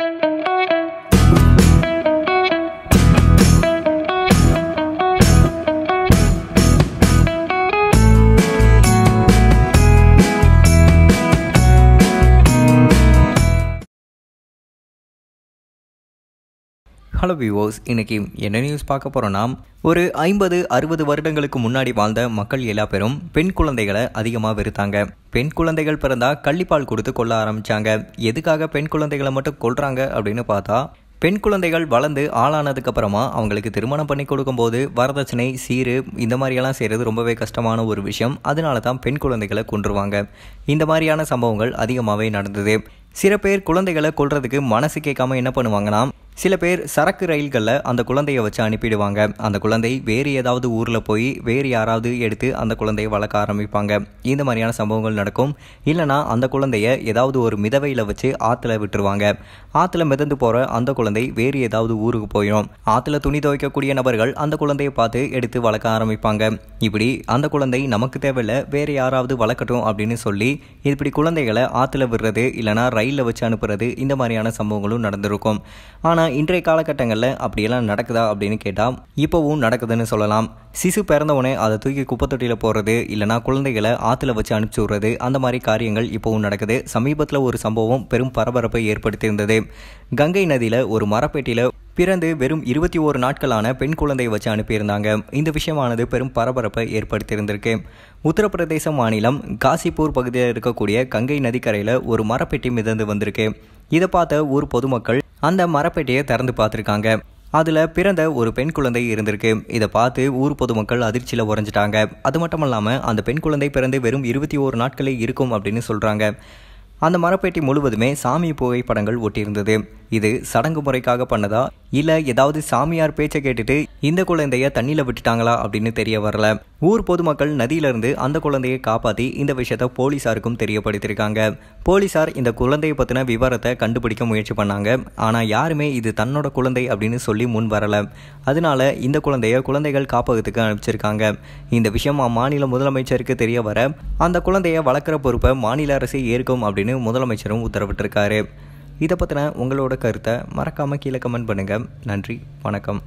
Thank you. Hello viewers இன்றைக்கி என்ன news பார்க்க போகிறோன்னா ஒரு ஐம்பது அறுபது வருடங்களுக்கு முன்னாடி வாழ்ந்த மக்கள் எல்லா பேரும் பெண் குழந்தைகளை அதிகமாக வெறுத்தாங்க பெண் குழந்தைகள் பிறந்தால் கள்ளிப்பால் கொடுத்து கொள்ள ஆரம்பித்தாங்க எதுக்காக பெண் குழந்தைகளை மட்டும் கொள்கிறாங்க அப்படின்னு பார்த்தா பெண் குழந்தைகள் வளர்ந்து ஆளானதுக்கு அப்புறமா அவங்களுக்கு திருமணம் பண்ணி கொடுக்கும்போது வரதட்சணை சீரு இந்த மாதிரியெல்லாம் செய்கிறது ரொம்பவே கஷ்டமான ஒரு விஷயம் அதனால தான் பெண் குழந்தைகளை கொன்றுவாங்க இந்த மாதிரியான சம்பவங்கள் அதிகமாகவே நடந்தது சில பேர் குழந்தைகளை கொள்றதுக்கு மனசு கேட்காம என்ன பண்ணுவாங்கன்னா சில பேர் சரக்கு ரயில்களில் அந்த குழந்தையை வச்சு அனுப்பிடுவாங்க அந்த குழந்தை வேறு ஏதாவது ஊரில் போய் வேறு யாராவது எடுத்து அந்த குழந்தையை வளர்க்க ஆரம்பிப்பாங்க இந்த மாதிரியான சம்பவங்கள் நடக்கும் இல்லைனா அந்த குழந்தைய ஏதாவது ஒரு மிதவையில் வச்சு ஆற்றுல விட்டுருவாங்க ஆற்றுல மிதந்து போகிற அந்த குழந்தை வேறு ஏதாவது ஊருக்கு போயிடும் ஆற்றுல துணி துவைக்கக்கூடிய நபர்கள் அந்த குழந்தையை பார்த்து எடுத்து வளர்க்க ஆரம்பிப்பாங்க இப்படி அந்த குழந்தை நமக்கு தேவையில்ல வேறு யாராவது வளர்க்கட்டும் அப்படின்னு சொல்லி இப்படி குழந்தைகளை ஆற்றுல விடுறது இல்லைனா ரயிலில் வச்சு அனுப்புறது இந்த மாதிரியான சம்பவங்களும் நடந்திருக்கும் ஆனால் இன்றைய காலகட்டங்களில் அப்படியெல்லாம் நடக்குதா அப்படின்னு கேட்டால் இப்போவும் நடக்குதுன்னு சொல்லலாம் சிசு பிறந்தவுடனே அதை தூக்கி குப்பைத்தொட்டியில் போடுறது இல்லைனா குழந்தைகளை ஆற்றுல வச்சு அனுப்பிச்சி விடுறது அந்த மாதிரி காரியங்கள் இப்போவும் நடக்குது சமீபத்தில் ஒரு சம்பவம் பெரும் பரபரப்பை ஏற்படுத்தியிருந்தது கங்கை நதியில் ஒரு மரப்பேட்டியில் பிறந்து வெறும் இருபத்தி ஓரு நாட்களான பெண் குழந்தையை வச்சு அனுப்பியிருந்தாங்க இந்த விஷயமானது பெரும் பரபரப்பை ஏற்படுத்தியிருந்திருக்கு உத்தரப்பிரதேச மாநிலம் காசிப்பூர் பகுதியில் இருக்கக்கூடிய கங்கை நதிக்கரையில் ஒரு மரப்பெட்டி மிதந்து வந்திருக்கு இதை பார்த்த ஊர் பொதுமக்கள் அந்த மரப்பெட்டியை திறந்து பார்த்துருக்காங்க அதில் பிறந்த ஒரு பெண் குழந்தை இருந்திருக்கு இதை பார்த்து ஊர் பொதுமக்கள் அதிர்ச்சியில் உறைஞ்சிட்டாங்க அது மட்டும் இல்லாமல் அந்த பெண் குழந்தை பிறந்து வெறும் இருபத்தி ஓரு நாட்களே இருக்கும் அப்படின்னு சொல்கிறாங்க அந்த மரப்பேட்டி முழுவதுமே சாமி புகைப்படங்கள் ஒட்டியிருந்தது இது சடங்கு முறைக்காக பண்ணதா இல்லை ஏதாவது சாமியார் பேச்சை கேட்டுட்டு இந்த குழந்தைய தண்ணியில் விட்டுட்டாங்களா அப்படின்னு தெரிய வரல ஊர் பொதுமக்கள் நதியிலிருந்து அந்த குழந்தையை காப்பாற்றி இந்த விஷயத்த போலீசாருக்கும் தெரியப்படுத்தியிருக்காங்க போலீசார் இந்த குழந்தையை பற்றின விவரத்தை கண்டுபிடிக்க முயற்சி பண்ணாங்க ஆனால் யாருமே இது தன்னோட குழந்தை அப்படின்னு சொல்லி முன் வரல அதனால இந்த குழந்தைய குழந்தைகள் காப்பகத்துக்கு அனுப்பிச்சிருக்காங்க இந்த விஷயம் அம்மாநில முதலமைச்சருக்கு தெரிய வர அந்த குழந்தைய வளர்க்குற பொறுப்பை மாநில அரசே ஏற்கும் அப்படின்னு முதலமைச்சரும் உத்தரவிட்டிருக்காரு இதை பற்றின உங்களோட கருத்தை மறக்காமல் கீழே கமெண்ட் பண்ணுங்கள் நன்றி வணக்கம்